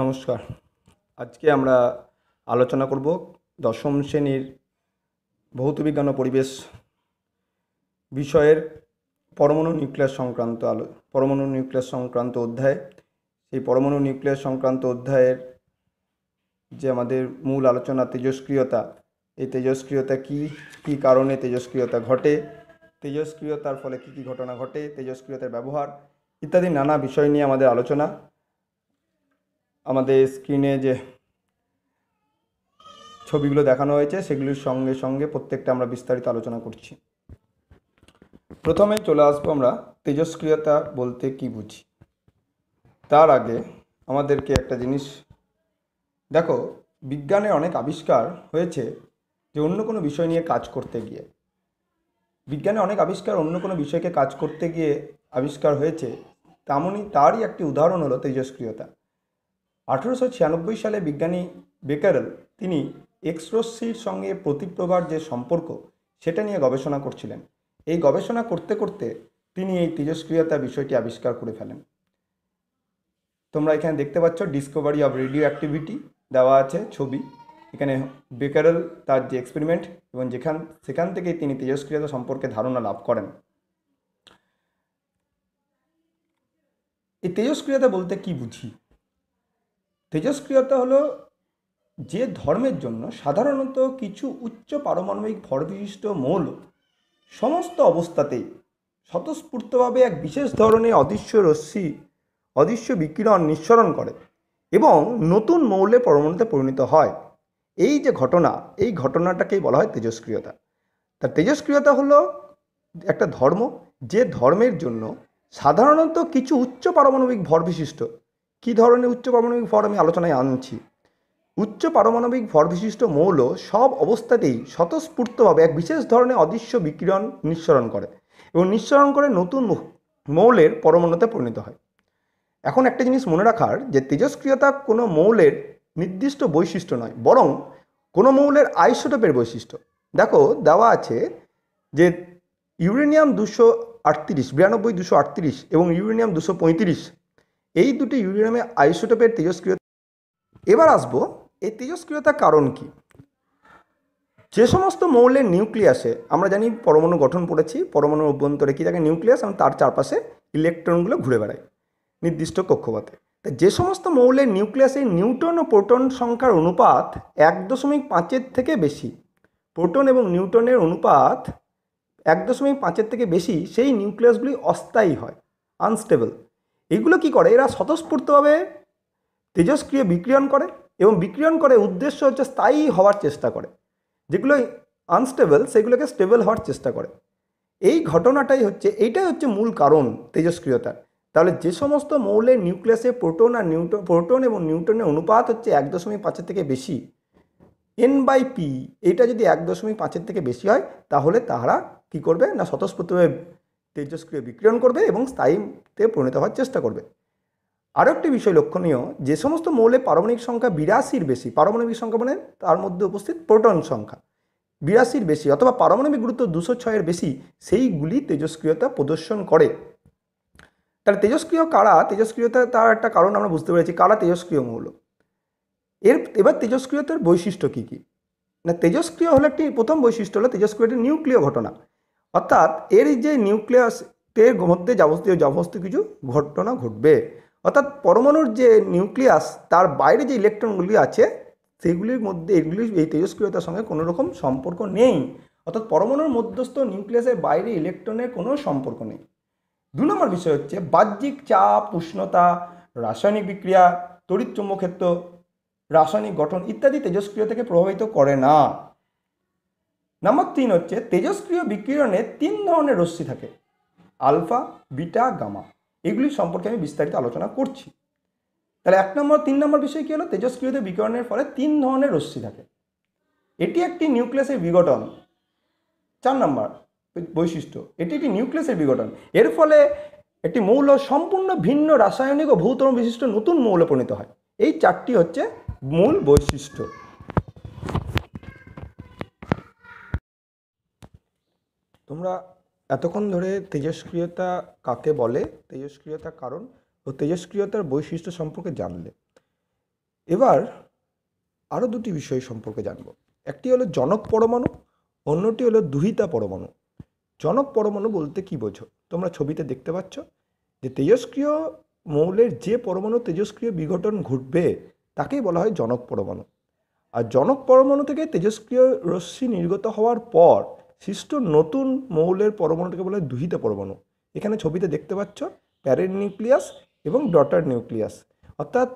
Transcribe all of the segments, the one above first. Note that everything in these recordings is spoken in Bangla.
নমস্কার আজকে আমরা আলোচনা করব দশম শ্রেণীর ভৌতবিজ্ঞান ও পরিবেশ বিষয়ের পরমাণু নিউক্লিয়াস সংক্রান্ত আলো পরমাণু নিউক্লিয়াস সংক্রান্ত অধ্যায় সেই পরমাণু নিউক্লিয়াস সংক্রান্ত অধ্যায়ের যে আমাদের মূল আলোচনা তেজস্ক্রিয়তা এই তেজস্ক্রিয়তা কি কি কারণে তেজস্ক্রিয়তা ঘটে তেজস্ক্রিয়তার ফলে কি কি ঘটনা ঘটে তেজস্ক্রিয়তার ব্যবহার ইত্যাদি নানা বিষয় নিয়ে আমাদের আলোচনা আমাদের স্ক্রিনে যে ছবিগুলো দেখানো হয়েছে সেগুলির সঙ্গে সঙ্গে প্রত্যেকটা আমরা বিস্তারিত আলোচনা করছি প্রথমে চলে আসবো আমরা তেজস্ক্রিয়তা বলতে কি বুঝি তার আগে আমাদেরকে একটা জিনিস দেখো বিজ্ঞানে অনেক আবিষ্কার হয়েছে যে অন্য কোনো বিষয় নিয়ে কাজ করতে গিয়ে বিজ্ঞানে অনেক আবিষ্কার অন্য কোনো বিষয়কে কাজ করতে গিয়ে আবিষ্কার হয়েছে তেমনই তারই একটি উদাহরণ হলো তেজস্ক্রিয়তা আঠেরোশো সালে বিজ্ঞানী বেকারেল তিনি এক্সরশ্মির সঙ্গে প্রতিপ্রভার যে সম্পর্ক সেটা নিয়ে গবেষণা করছিলেন এই গবেষণা করতে করতে তিনি এই তেজস্ক্রিয়তা বিষয়টি আবিষ্কার করে ফেলেন তোমরা এখানে দেখতে পাচ্ছ ডিসকভারি অফ রেডিও অ্যাক্টিভিটি দেওয়া আছে ছবি এখানে বেকারেল তার যে এক্সপেরিমেন্ট এবং যেখান সেখান থেকেই তিনি তেজস্ক্রিয়তা সম্পর্কে ধারণা লাভ করেন এই তেজস্ক্রিয়তা বলতে কি বুঝি তেজস্ক্রিয়তা হলো যে ধর্মের জন্য সাধারণত কিছু উচ্চ পারমাণবিক ভরবিশিষ্ট মৌল সমস্ত অবস্থাতেই স্বতঃস্ফূর্তভাবে এক বিশেষ ধরনের অদৃশ্য রশ্মি অদৃশ্য বিকিরণ নিঃসরণ করে এবং নতুন মৌলে পরমাণুতে পরিণত হয় এই যে ঘটনা এই ঘটনাটাকেই বলা হয় তেজস্ক্রিয়তা তা তেজস্ক্রিয়তা হলো একটা ধর্ম যে ধর্মের জন্য সাধারণত কিছু উচ্চ পারমাণবিক ভর বিশিষ্ট কী ধরনের উচ্চ পারমাণবিক ভর আমি আলোচনায় আনছি উচ্চ পারমাণবিক ভর বিশিষ্ট মৌল সব অবস্থাতেই স্বতঃস্ফূর্তভাবে এক বিশেষ ধরনের অদৃশ্য বিকিরণ নিঃসরণ করে এবং নিঃসরণ করে নতুন মৌলের পরমাণুতে পরিণত হয় এখন একটা জিনিস মনে রাখার যে তেজস্ক্রিয়তা কোনো মৌলের নির্দিষ্ট বৈশিষ্ট্য নয় বরং কোনো মৌলের আইসোটোপের বৈশিষ্ট্য দেখো দেওয়া আছে যে ইউরেনিয়াম দুশো আটত্রিশ বিরানব্বই দুশো আটত্রিশ এবং ইউরেনিয়াম দুশো পঁয়ত্রিশ এই দুটি ইউরেনিয়ামের আইসোটোপের তেজস্ক্রিয়তা এবার আসবো এই তেজস্ক্রিয়তার কারণ কি যে সমস্ত মৌলের নিউক্লিয়াসে আমরা জানি পরমাণু গঠন পড়েছি পরমাণু অভ্যন্তরে কী থাকে নিউক্লিয়াস এবং তার চারপাশে ইলেকট্রনগুলো ঘুরে বেড়ায় নির্দিষ্ট কক্ষপথে তাই যে সমস্ত মৌলের নিউক্লিয়াসে নিউটন ও প্রোটন সংখ্যার অনুপাত এক দশমিক পাঁচের থেকে বেশি প্রোটন এবং নিউটনের অনুপাত এক দশমিক পাঁচের থেকে বেশি সেই নিউক্লিয়াসগুলি অস্থায়ী হয় আনস্টেবল এগুলো কি করে এরা স্বতঃস্ফূর্তভাবে তেজস্ক্রিয় বিক্রিয়ন করে এবং বিক্রিয়ন করে উদ্দেশ্য হচ্ছে স্থায়ী হওয়ার চেষ্টা করে যেগুলো আনস্টেবল সেগুলোকে স্টেবল হওয়ার চেষ্টা করে এই ঘটনাটাই হচ্ছে এইটাই হচ্ছে মূল কারণ তেজস্ক্রিয়তার তাহলে যে সমস্ত মৌলের নিউক্লিয়াসে প্রোটন আর নিউটন প্রোটন এবং নিউটনের অনুপাত হচ্ছে এক দশমিক পাঁচের থেকে বেশি এন বাই পি এটা যদি এক দশমিক পাঁচের থেকে বেশি হয় তাহলে তারা কি করবে না স্বতঃস্ফূর্তভাবে তেজস্ক্রিয় বিক্রিয়ন করবে এবং স্থায়ীতে পরিণত হওয়ার চেষ্টা করবে আরও একটি বিষয় লক্ষণীয় যে সমস্ত মৌলে পারমাণবিক সংখ্যা বিরাশির বেশি পারমাণবিক সংখ্যা মানে তার মধ্যে উপস্থিত প্রোটন সংখ্যা বিরাশির বেশি অথবা পারমাণবিক গুরুত্ব দুশো ছয়ের বেশি সেইগুলি তেজস্ক্রিয়তা প্রদর্শন করে তাহলে তেজস্ক্রিয় কারা তেজস্ক্রিয়তা তার একটা কারণ আমরা বুঝতে পেরেছি কারা তেজস্ক্রিয় মৌল এর এবার তেজস্ক্রিয়তার বৈশিষ্ট্য কী কী না তেজস্ক্রিয় হলো একটি প্রথম বৈশিষ্ট্য হলো তেজস্ক্রিয়টি নিউক্লিয় ঘটনা অর্থাৎ এর যে নিউক্লিয়াসের মধ্যে যাবতীয় যাবস্ত কিছু ঘটনা ঘটবে অর্থাৎ পরমাণুর যে নিউক্লিয়াস তার বাইরে যে ইলেকট্রনগুলি আছে সেগুলির মধ্যে এগুলি এই তেজস্ক্রিয়তার সঙ্গে কোনো রকম সম্পর্ক নেই অর্থাৎ পরমাণুর মধ্যস্থ নিউক্লিয়াসের বাইরে ইলেকট্রনের কোনো সম্পর্ক নেই দু নম্বর বিষয় হচ্ছে বাহ্যিক চাপ উষ্ণতা রাসায়নিক বিক্রিয়া তড়িৎ চুম্বক্ষেত্র রাসায়নিক গঠন ইত্যাদি তেজস্ক্রিয়তাকে প্রভাবিত করে না নাম্বার তিন হচ্ছে তেজস্ক্রিয় বিকিরণে তিন ধরনের রশ্মি থাকে আলফা বিটা গামা এগুলি সম্পর্কে আমি বিস্তারিত আলোচনা করছি তাহলে এক নম্বর তিন নম্বর বিষয় কী হলো তেজস্ক্রিয়তে বিকিরণের ফলে তিন ধরনের রশ্মি থাকে এটি একটি নিউক্লিয়াসের বিঘটন চার নম্বর বৈশিষ্ট্য এটি একটি নিউক্লিয়াসের বিঘটন এর ফলে একটি মৌল সম্পূর্ণ ভিন্ন রাসায়নিক ও ভৌতম বিশিষ্ট নতুন মৌল পরিণত হয় এই চারটি হচ্ছে মূল বৈশিষ্ট্য তোমরা এতক্ষণ ধরে তেজস্ক্রিয়তা কাকে বলে তেজস্ক্রিয়তা কারণ ও তেজস্ক্রিয়তার বৈশিষ্ট্য সম্পর্কে জানলে এবার আরও দুটি বিষয় সম্পর্কে জানব একটি হলো জনক পরমাণু অন্যটি হলো দুহিতা পরমাণু জনক পরমাণু বলতে কি বোঝো তোমরা ছবিতে দেখতে পাচ্ছ যে তেজস্ক্রিয় মৌলের যে পরমাণু তেজস্ক্রিয় বিঘটন ঘটবে তাকেই বলা হয় জনক পরমাণু আর জনক পরমাণু থেকে তেজস্ক্রিয় রশ্মি নির্গত হওয়ার পর সৃষ্ট নতুন মৌলের পরমাণুটাকে বলে দুহিত পরমাণু এখানে ছবিতে দেখতে পাচ্ছ প্যারেন্ট নিউক্লিয়াস এবং ডটার নিউক্লিয়াস অর্থাৎ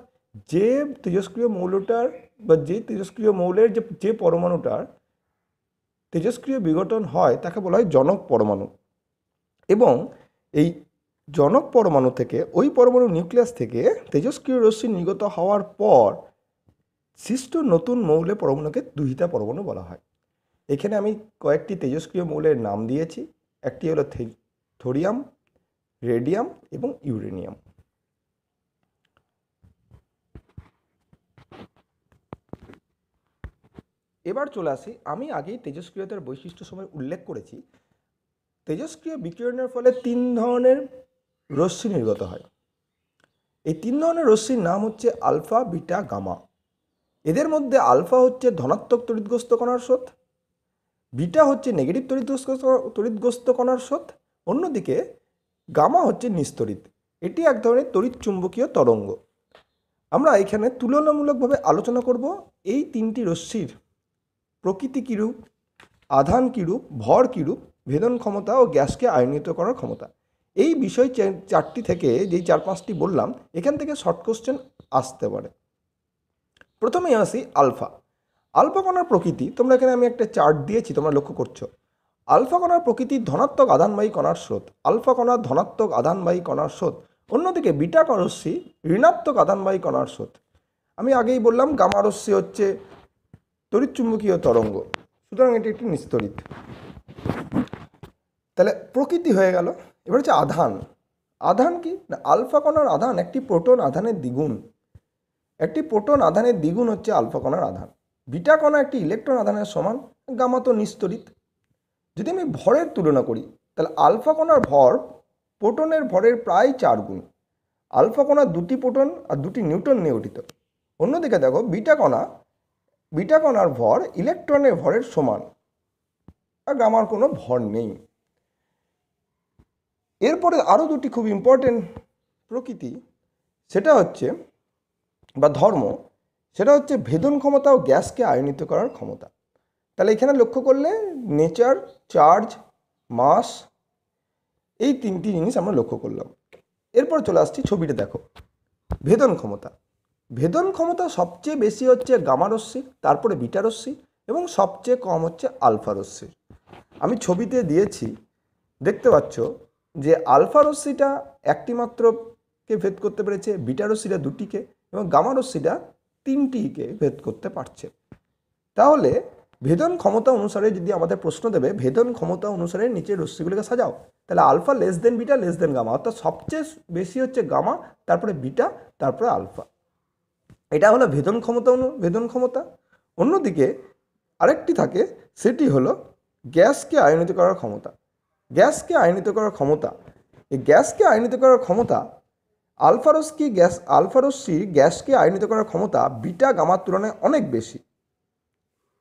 যে তেজস্ক্রিয় মৌলটার বা যে তেজস্ক্রিয় মৌলের যে যে পরমাণুটার তেজস্ক্রিয় বিঘটন হয় তাকে বলা হয় জনক পরমাণু এবং এই জনক পরমাণু থেকে ওই পরমাণু নিউক্লিয়াস থেকে তেজস্ক্রিয় রশ্মি নির্গত হওয়ার পর সৃষ্ট নতুন মৌলের পরমাণুকে দুহিতা পরমাণু বলা হয় এখানে আমি কয়েকটি তেজস্ক্রিয় মৌলের নাম দিয়েছি একটি হলো থোরিয়াম রেডিয়াম এবং ইউরেনিয়াম এবার চলে আসি আমি আগেই তেজস্ক্রিয়তার বৈশিষ্ট্য সময় উল্লেখ করেছি তেজস্ক্রিয় বিকিরণের ফলে তিন ধরনের রশ্মি নির্গত হয় এই তিন ধরনের রশ্মির নাম হচ্ছে আলফা বিটা গামা এদের মধ্যে আলফা হচ্ছে ধনাত্মক তরিদগ্রস্ত কণার স্রোত বিটা হচ্ছে নেগেটিভ তড়িৎগ্রস্ত তড়িৎগ্রস্ত কণার স্রোত অন্যদিকে গামা হচ্ছে নিস্তরিত এটি এক ধরনের তড়িৎ চুম্বকীয় তরঙ্গ আমরা এখানে তুলনামূলকভাবে আলোচনা করব এই তিনটি রশ্মির প্রকৃতি কীরূপ আধান কীরূপ ভর কীরূপ ভেদন ক্ষমতা ও গ্যাসকে আয়নিত করার ক্ষমতা এই বিষয় চারটি থেকে যেই চার পাঁচটি বললাম এখান থেকে শর্ট কোশ্চেন আসতে পারে প্রথমেই আসি আলফা আলফা কণার প্রকৃতি তোমরা এখানে আমি একটা চার্ট দিয়েছি তোমরা লক্ষ্য করছো আলফা কণার প্রকৃতি ধনাত্মক আধানবাহী কণার স্রোত আলফা কণার ধনাত্মক আধানবাহী কণার স্রোত অন্যদিকে বিটা করশ্মি ঋণাত্মক আধানবাহী কণার স্রোত আমি আগেই বললাম গামারস্যি হচ্ছে তড়িৎচুম্বকীয় তরঙ্গ সুতরাং এটি একটি নিস্তরিত তাহলে প্রকৃতি হয়ে গেল এবার হচ্ছে আধান আধান কি না আলফা কণার আধান একটি প্রোটন আধানের দ্বিগুণ একটি প্রোটন আধানের দ্বিগুণ হচ্ছে আলফা কণার আধান বিটা কণা একটি ইলেকট্রন আধানের সমান গামা তো নিস্তরিত যদি আমি ভরের তুলনা করি তাহলে আলফা কণার ভর প্রোটনের ভরের প্রায় চার গুণ আলফা কণা দুটি প্রোটন আর দুটি নিউটন নিয়ে গঠিত অন্যদিকে দেখো বিটা কণা বিটা কণার ভর ইলেকট্রনের ভরের সমান আর গামার কোনো ভর নেই এরপরে আরও দুটি খুব ইম্পর্টেন্ট প্রকৃতি সেটা হচ্ছে বা ধর্ম সেটা হচ্ছে ভেদন ক্ষমতা ও গ্যাসকে আয়নিত করার ক্ষমতা তাহলে এখানে লক্ষ্য করলে নেচার চার্জ মাস এই তিনটি জিনিস আমরা লক্ষ্য করলাম এরপর চলে আসছি ছবিটা দেখো ভেদন ক্ষমতা ভেদন ক্ষমতা সবচেয়ে বেশি হচ্ছে গামারশ্মি তারপরে বিটারশ্মি এবং সবচেয়ে কম হচ্ছে আলফারশ্মি আমি ছবিতে দিয়েছি দেখতে পাচ্ছ যে আলফারশ্মিটা একটি মাত্র ভেদ করতে পেরেছে বিটারশ্মিটা দুটিকে এবং গামারশ্মিটা তিনটিকে ভেদ করতে পারছে তাহলে ভেদন ক্ষমতা অনুসারে যদি আমাদের প্রশ্ন দেবে ভেদন ক্ষমতা অনুসারে নিচের রশ্মিগুলিকে সাজাও তাহলে alpha less then beta less then gamma অর্থাৎ সবচেয়ে বেশি হচ্ছে গামা তারপরে বিটা তারপরে আলফা এটা হলো ভেদন ক্ষমতা অনু ভেদন ক্ষমতা অন্যদিকে আরেকটি থাকে সেটি হলো গ্যাসকে আয়নিত করার ক্ষমতা গ্যাসকে আয়নিত করার ক্ষমতা এই গ্যাসকে আয়নিত করার ক্ষমতা আলফারসকি গ্যাস আলফারসির গ্যাসকে আয়নিত করার ক্ষমতা বিটা গামার তুলনায় অনেক বেশি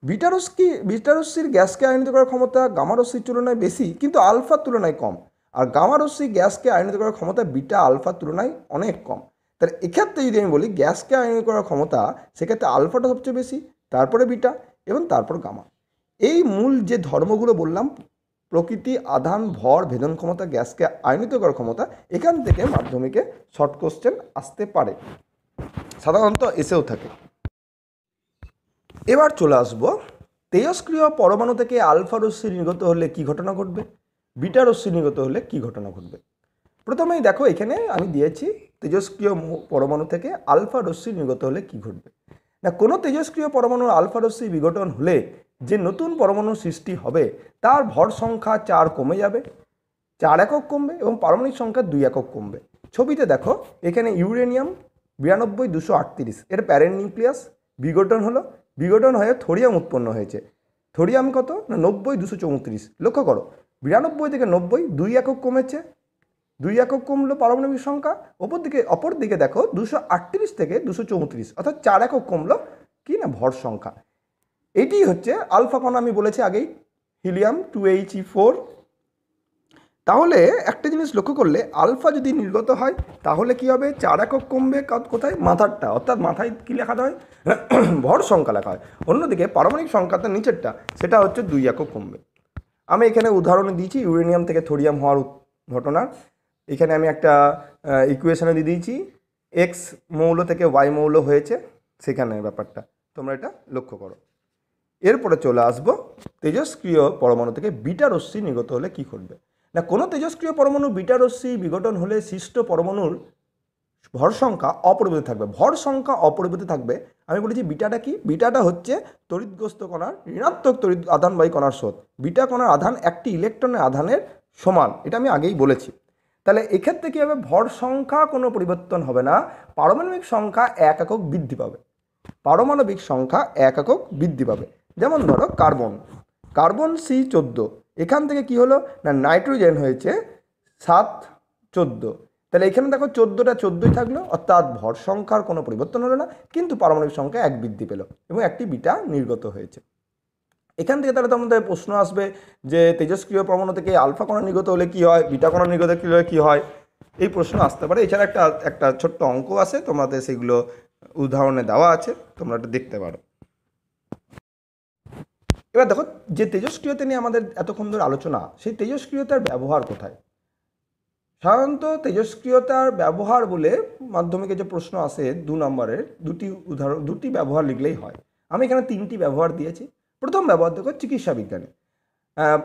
বিটারসকি বিটারোসির গ্যাসকে আয়নিত করার ক্ষমতা গামারোসির তুলনায় বেশি কিন্তু আলফার তুলনায় কম আর গামারোসি গ্যাসকে আয়নিত করার ক্ষমতা বিটা আলফার তুলনায় অনেক কম তার এক্ষেত্রে যদি আমি বলি গ্যাসকে আয়নিত করার ক্ষমতা সেক্ষেত্রে আলফাটা সবচেয়ে বেশি তারপরে বিটা এবং তারপর গামা এই মূল যে ধর্মগুলো বললাম প্রকৃতি আধান ভর ভেদন ক্ষমতা গ্যাসকে আয়নিত করার ক্ষমতা এখান থেকে মাধ্যমিকে শর্ট কোশ্চেন আসতে পারে সাধারণত এসেও থাকে এবার চলে আসবো তেজস্ক্রিয় পরমাণু থেকে আলফা রশ্মি নির্গত হলে কি ঘটনা ঘটবে বিটা রশ্মি নির্গত হলে কি ঘটনা ঘটবে প্রথমেই দেখো এখানে আমি দিয়েছি তেজস্ক্রিয় পরমাণু থেকে আলফা রশ্মি নির্গত হলে কি ঘটবে না কোনো তেজস্ক্রিয় পরমাণুর আলফা রশ্মি বিঘটন হলে যে নতুন পরমাণু সৃষ্টি হবে তার ভর সংখ্যা চার কমে যাবে চার একক কমবে এবং পারমাণবিক সংখ্যা দুই একক কমবে ছবিতে দেখো এখানে ইউরেনিয়াম বিরানব্বই দুশো আটত্রিশ এর প্যারেন্ট নিউক্লিয়াস বিঘটন হলো বিঘটন হয়ে থোরিয়াম উৎপন্ন হয়েছে থোরিয়াম কত না নব্বই দুশো চৌত্রিশ লক্ষ্য করো বিরানব্বই থেকে নব্বই দুই একক কমেছে দুই একক কমলো পারমাণবিক সংখ্যা ওপর দিকে অপর দিকে দেখো দুশো আটত্রিশ থেকে দুশো চৌত্রিশ অর্থাৎ চার একক কমলো কি না ভর সংখ্যা এটি হচ্ছে আলফা কণা আমি বলেছি আগেই helium two H E four তাহলে একটা জিনিস লক্ষ্য করলে আলফা যদি নির্গত হয় তাহলে কি হবে চার একক কমবে কোথায় মাথারটা অর্থাৎ মাথায় কী লেখা হয় ভর সংখ্যা লেখা হয় অন্যদিকে পারমাণিক সংখ্যাটা নিচেরটা সেটা হচ্ছে দুই একক কমবে আমি এখানে উদাহরণ দিয়েছি ইউরেনিয়াম থেকে থোরিয়াম হওয়ার ঘটনা এখানে আমি একটা ইকুয়েশনে দিয়ে দিয়েছি এক্স মৌল থেকে ওয়াই মৌল হয়েছে সেখানে ব্যাপারটা তোমরা এটা লক্ষ্য করো এরপরে চলে আসবো তেজস্ক্রিয় পরমাণু থেকে বিটা রশ্মি নিগত হলে কি ঘটবে না কোনো তেজস্ক্রিয় পরমাণু বিটা রশ্মি বিঘটন হলে সৃষ্ট পরমাণুর ভর সংখ্যা অপরিবর্তিত থাকবে ভর সংখ্যা অপরিবর্তিত থাকবে আমি বলেছি বিটাটা কি বিটাটা হচ্ছে তড়িৎগ্রস্ত কণার ঋণাত্মক তড়িৎ আধানবাহী কণার স্রোত বিটা কণার আধান একটি ইলেকট্রনের আধানের সমান এটা আমি আগেই বলেছি তাহলে এক্ষেত্রে কী হবে ভর সংখ্যা কোনো পরিবর্তন হবে না পারমাণবিক সংখ্যা এক একক বৃদ্ধি পাবে পারমাণবিক সংখ্যা এক একক বৃদ্ধি পাবে যেমন ধরো কার্বন কার্বন সি চোদ্দো এখান থেকে কি হলো না নাইট্রোজেন হয়েছে সাত চোদ্দো তাহলে এখানে দেখো চোদ্দোটা চোদ্দোই থাকলো অর্থাৎ ভর সংখ্যার কোনো পরিবর্তন হলো না কিন্তু পারমাণবিক সংখ্যা এক বৃদ্ধি পেল এবং একটি বিটা নির্গত হয়েছে এখান থেকে তাহলে তোমাদের প্রশ্ন আসবে যে তেজস্ক্রিয় পরমাণু থেকে আলফা কণা নির্গত হলে কী হয় বিটা কণা নির্গত হলে কী হয় এই প্রশ্ন আসতে পারে এছাড়া একটা একটা ছোট্ট অঙ্ক আছে তোমাদের সেগুলো উদাহরণে দেওয়া আছে তোমরা এটা দেখতে পারো এবার দেখো যে তেজস্ক্রিয়তা নিয়ে আমাদের এতক্ষণ ধরে আলোচনা সেই তেজস্ক্রিয়তার ব্যবহার কোথায় সাধারণত তেজস্ক্রিয়তার ব্যবহার বলে মাধ্যমিকে যে প্রশ্ন আসে দু নম্বরের দুটি উদাহরণ দুটি ব্যবহার লিখলেই হয় আমি এখানে তিনটি ব্যবহার দিয়েছি প্রথম ব্যবহার দেখো চিকিৎসা বিজ্ঞানে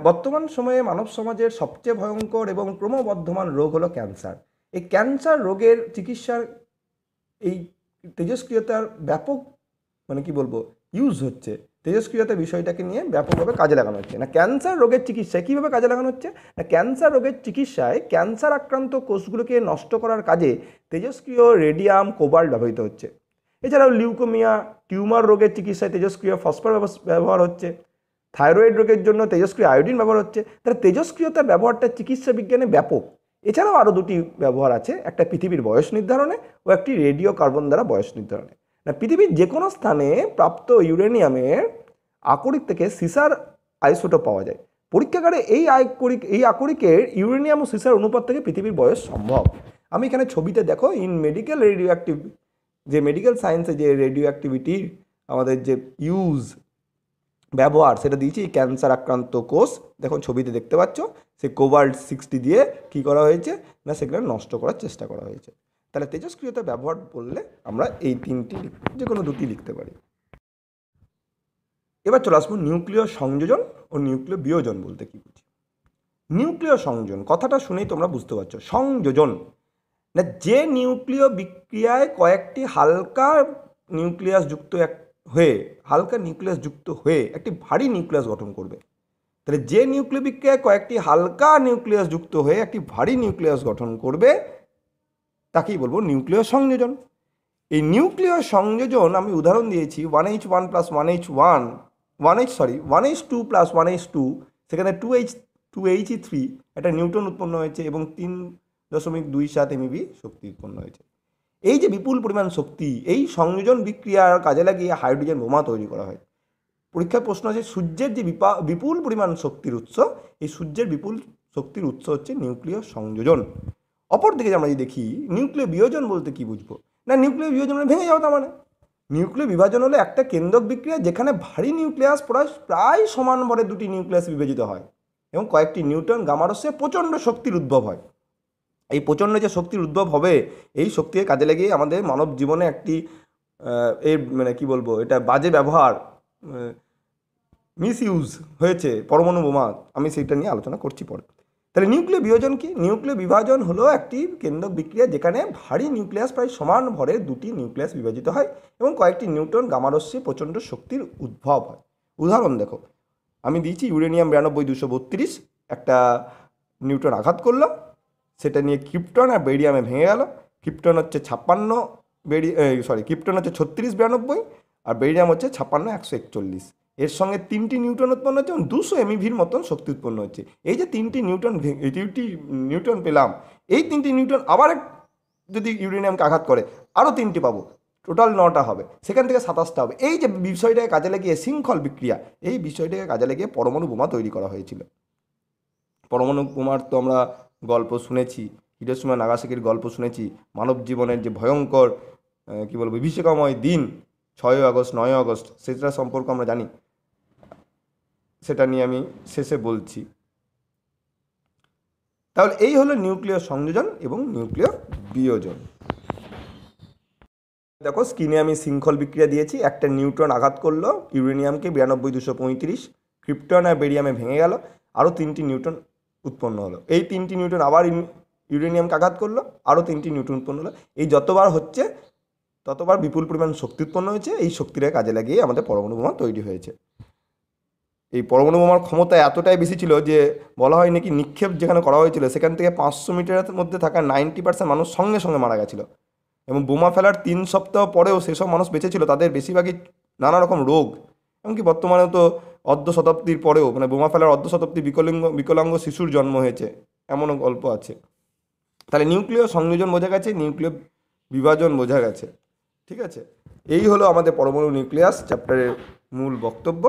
বর্তমান সময়ে মানব সমাজের সবচেয়ে ভয়ঙ্কর এবং ক্রমবর্ধমান রোগ হলো ক্যান্সার এই ক্যান্সার রোগের চিকিৎসার এই তেজস্ক্রিয়তার ব্যাপক মানে কি বলবো ইউজ হচ্ছে তেজস্ক্রিয়তা বিষয়টাকে নিয়ে ব্যাপকভাবে কাজে লাগানো হচ্ছে না ক্যান্সার রোগের চিকিৎসায় কীভাবে কাজে লাগানো হচ্ছে না ক্যান্সার রোগের চিকিৎসায় ক্যান্সার আক্রান্ত কোষগুলোকে নষ্ট করার কাজে তেজস্ক্রিয় রেডিয়াম কোবাল্ট ব্যবহৃত হচ্ছে এছাড়াও লিউকোমিয়া টিউমার রোগের চিকিৎসায় তেজস্ক্রিয় ফসফর ব্যবহার হচ্ছে থাইরয়েড রোগের জন্য তেজস্ক্রিয় আয়োডিন ব্যবহার হচ্ছে তাহলে তেজস্ক্রিয়তার ব্যবহারটা চিকিৎসা বিজ্ঞানে ব্যাপক এছাড়াও আরও দুটি ব্যবহার আছে একটা পৃথিবীর বয়স নির্ধারণে ও একটি রেডিও কার্বন দ্বারা বয়স নির্ধারণে না পৃথিবীর যে কোনো স্থানে প্রাপ্ত ইউরেনিয়ামের আকরিক থেকে সিসার আইসোটো পাওয়া যায় পরীক্ষাগারে এই আকরিক এই আকরিকের ইউরেনিয়াম ও সিসার অনুপাত থেকে পৃথিবীর বয়স সম্ভব আমি এখানে ছবিতে দেখো ইন মেডিকেল রেডিও অ্যাক্টিভ যে মেডিকেল সায়েন্সে যে রেডিও অ্যাক্টিভিটির আমাদের যে ইউজ ব্যবহার সেটা দিয়েছি ক্যান্সার আক্রান্ত কোষ দেখুন ছবিতে দেখতে পাচ্ছ সে কোবাল্ট সিক্সটি দিয়ে কী করা হয়েছে না সেগুলো নষ্ট করার চেষ্টা করা হয়েছে তাহলে তেজস্ক্রিয়তা ব্যবহার বললে আমরা এই তিনটি যে কোনো দুটি লিখতে পারি এবার চলে আসবো নিউক্লিয় সংযোজন ও নিউক্লিয় বিয়োজন বলতে কী বুঝি নিউক্লিয় সংযোজন কথাটা শুনেই তোমরা বুঝতে পারছ সংযোজন না যে নিউক্লিয় বিক্রিয়ায় কয়েকটি হালকা নিউক্লিয়াস যুক্ত এক হয়ে হালকা নিউক্লিয়াস যুক্ত হয়ে একটি ভারী নিউক্লিয়াস গঠন করবে তাহলে যে নিউক্লিয় বিক্রিয়ায় কয়েকটি হালকা নিউক্লিয়াস যুক্ত হয়ে একটি ভারী নিউক্লিয়াস গঠন করবে তাকেই বলবো নিউক্লিয় সংযোজন এই নিউক্লিয় সংযোজন আমি উদাহরণ দিয়েছি one H one plus one H one one H sorry one H two plus one H two সেখানে two H two H three একটা নিউটন উৎপন্ন হয়েছে এবং তিন দশমিক দুই সাত এমবি e শক্তি উৎপন্ন হয়েছে এই যে বিপুল পরিমাণ শক্তি এই সংযোজন বিক্রিয়ার কাজে লাগিয়ে হাইড্রোজেন বোমা তৈরি করা হয় পরীক্ষার প্রশ্ন আছে সূর্যের যে বিপুল পরিমাণ শক্তির উৎস এই সূর্যের বিপুল শক্তির উৎস হচ্ছে নিউক্লিয় সংযোজন অপরদিকে আমরা যদি দেখি নিউক্লিয় বিয়োজন বলতে কি বুঝবো না নিউক্লিয় বিয়োজন মানে ভেঙে যাওয়া তার মানে নিউক্লিয় বিভাজন হলো একটা কেন্দ্রক বিক্রিয়া যেখানে ভারী নিউক্লিয়াস প্রায় প্রায় সমান ভরে দুটি নিউক্লিয়াস বিভাজিত হয় এবং কয়েকটি নিউটন গামারসে প্রচণ্ড শক্তির উদ্ভব হয় এই প্রচণ্ড যে শক্তির উদ্ভব হবে এই শক্তিকে কাজে লাগিয়ে আমাদের মানব জীবনে একটি এ মানে কি বলবো এটা বাজে ব্যবহার মিস ইউজ হয়েছে পরমাণু বোমা আমি সেইটা নিয়ে আলোচনা করছি পরে তাহলে নিউক্লিয় বিভাজন কি নিউক্লিয় বিভাজন হলো একটি কেন্দ্র বিক্রিয়া যেখানে ভারী নিউক্লিয়াস প্রায় সমান ভরে দুটি নিউক্লিয়াস বিভাজিত হয় এবং কয়েকটি নিউটন গামারস্যে প্রচণ্ড শক্তির উদ্ভব হয় উদাহরণ দেখো আমি দিয়েছি ইউরেনিয়াম বিরানব্বই দুশো বত্রিশ একটা নিউটন আঘাত করল সেটা নিয়ে ক্রিপ্টন আর বেরিয়ামে ভেঙে গেল ক্রিপ্টন হচ্ছে ছাপ্পান্ন বেরি সরি ক্রিপ্টন হচ্ছে ছত্রিশ বিরানব্বই আর বেরিয়াম হচ্ছে ছাপ্পান্ন একশো একচল্লিশ এর সঙ্গে তিনটি নিউটন উৎপন্ন হচ্ছে এবং দুশো এমইভির মতন শক্তি উৎপন্ন হচ্ছে এই যে তিনটি নিউটন তিনটি নিউটন পেলাম এই তিনটি নিউটন আবার এক যদি ইউরেনিয়ামকে আঘাত করে আরও তিনটি পাবো টোটাল নটা হবে সেখান থেকে সাতাশটা হবে এই যে বিষয়টাকে কাজে লাগিয়ে শৃঙ্খল বিক্রিয়া এই বিষয়টাকে কাজে লাগিয়ে পরমাণু বোমা তৈরি করা হয়েছিল পরমাণু বোমার তো আমরা গল্প শুনেছি হিরোসুমা নাগাসাকির গল্প শুনেছি মানব জীবনের যে ভয়ঙ্কর কী বলবো বিভীষিকাময় দিন ছয় আগস্ট নয় আগস্ট সেটা সম্পর্কে আমরা জানি সেটা নিয়ে আমি শেষে বলছি তাহলে এই হলো নিউক্লিয় সংযোজন এবং নিউক্লিয় বিয়োজন দেখো স্কিনে আমি শৃঙ্খল বিক্রিয়া দিয়েছি একটা নিউট্রন আঘাত করলো ইউরেনিয়ামকে বিরানব্বই দুশো পঁয়ত্রিশ ক্রিপ্টন আর বেরিয়ামে ভেঙে গেল আরও তিনটি নিউটন উৎপন্ন হলো এই তিনটি নিউটন আবার ইউরেনিয়ামকে আঘাত করলো আরও তিনটি নিউটন উৎপন্ন হলো এই যতবার হচ্ছে ততবার বিপুল পরিমাণ শক্তি উৎপন্ন হয়েছে এই শক্তিটা কাজে লাগিয়ে আমাদের পরমাণু বোমা তৈরি হয়েছে এই পরমাণু বোমার ক্ষমতা এতটাই বেশি ছিল যে বলা হয় নাকি নিক্ষেপ যেখানে করা হয়েছিল সেখান থেকে পাঁচশো মিটারের মধ্যে থাকা নাইনটি পার্সেন্ট মানুষ সঙ্গে সঙ্গে মারা গেছিলো এবং বোমা ফেলার তিন সপ্তাহ পরেও সেসব মানুষ বেঁচে ছিল তাদের বেশিরভাগই নানা রকম রোগ এমনকি বর্তমানে তো অর্ধ শতাব্দীর পরেও মানে বোমা ফেলার অর্ধ শতাব্দী বিকলাঙ্গ বিকলাঙ্গ শিশুর জন্ম হয়েছে এমনও গল্প আছে তাহলে নিউক্লিয় সংযোজন বোঝা গেছে নিউক্লিয় বিভাজন বোঝা গেছে ঠিক আছে এই হলো আমাদের পরমাণু নিউক্লিয়াস চ্যাপ্টারের মূল বক্তব্য